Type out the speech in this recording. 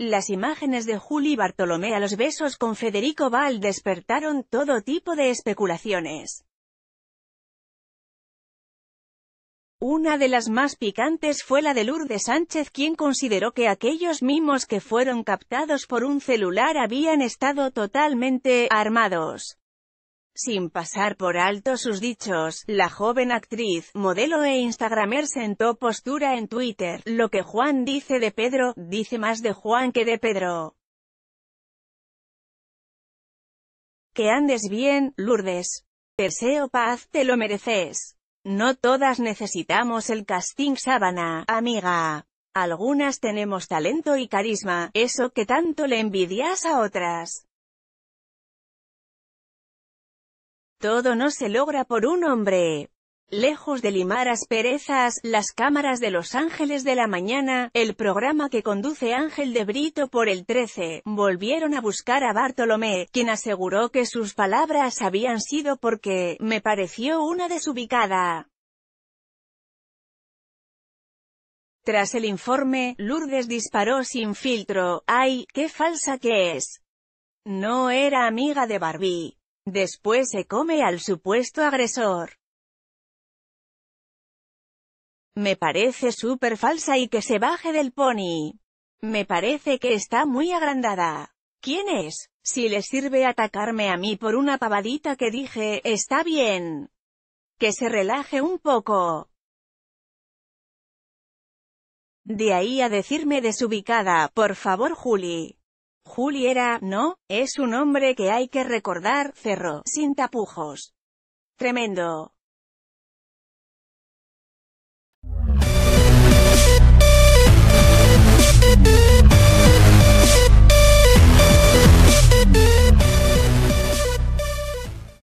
Las imágenes de Juli Bartolomé a los besos con Federico Val despertaron todo tipo de especulaciones. Una de las más picantes fue la de Lourdes Sánchez quien consideró que aquellos mimos que fueron captados por un celular habían estado totalmente «armados». Sin pasar por alto sus dichos, la joven actriz, modelo e instagramer sentó postura en Twitter, lo que Juan dice de Pedro, dice más de Juan que de Pedro. Que andes bien, Lourdes. Perseo Paz, te lo mereces. No todas necesitamos el casting sábana, amiga. Algunas tenemos talento y carisma, eso que tanto le envidias a otras. Todo no se logra por un hombre. Lejos de limar asperezas, las cámaras de Los Ángeles de la Mañana, el programa que conduce Ángel de Brito por el 13, volvieron a buscar a Bartolomé, quien aseguró que sus palabras habían sido porque, me pareció una desubicada. Tras el informe, Lourdes disparó sin filtro, ¡ay, qué falsa que es! No era amiga de Barbie. Después se come al supuesto agresor. Me parece súper falsa y que se baje del pony. Me parece que está muy agrandada. ¿Quién es? Si le sirve atacarme a mí por una pavadita que dije, está bien. Que se relaje un poco. De ahí a decirme desubicada, por favor Juli era, no, es un hombre que hay que recordar, cerró, sin tapujos. Tremendo.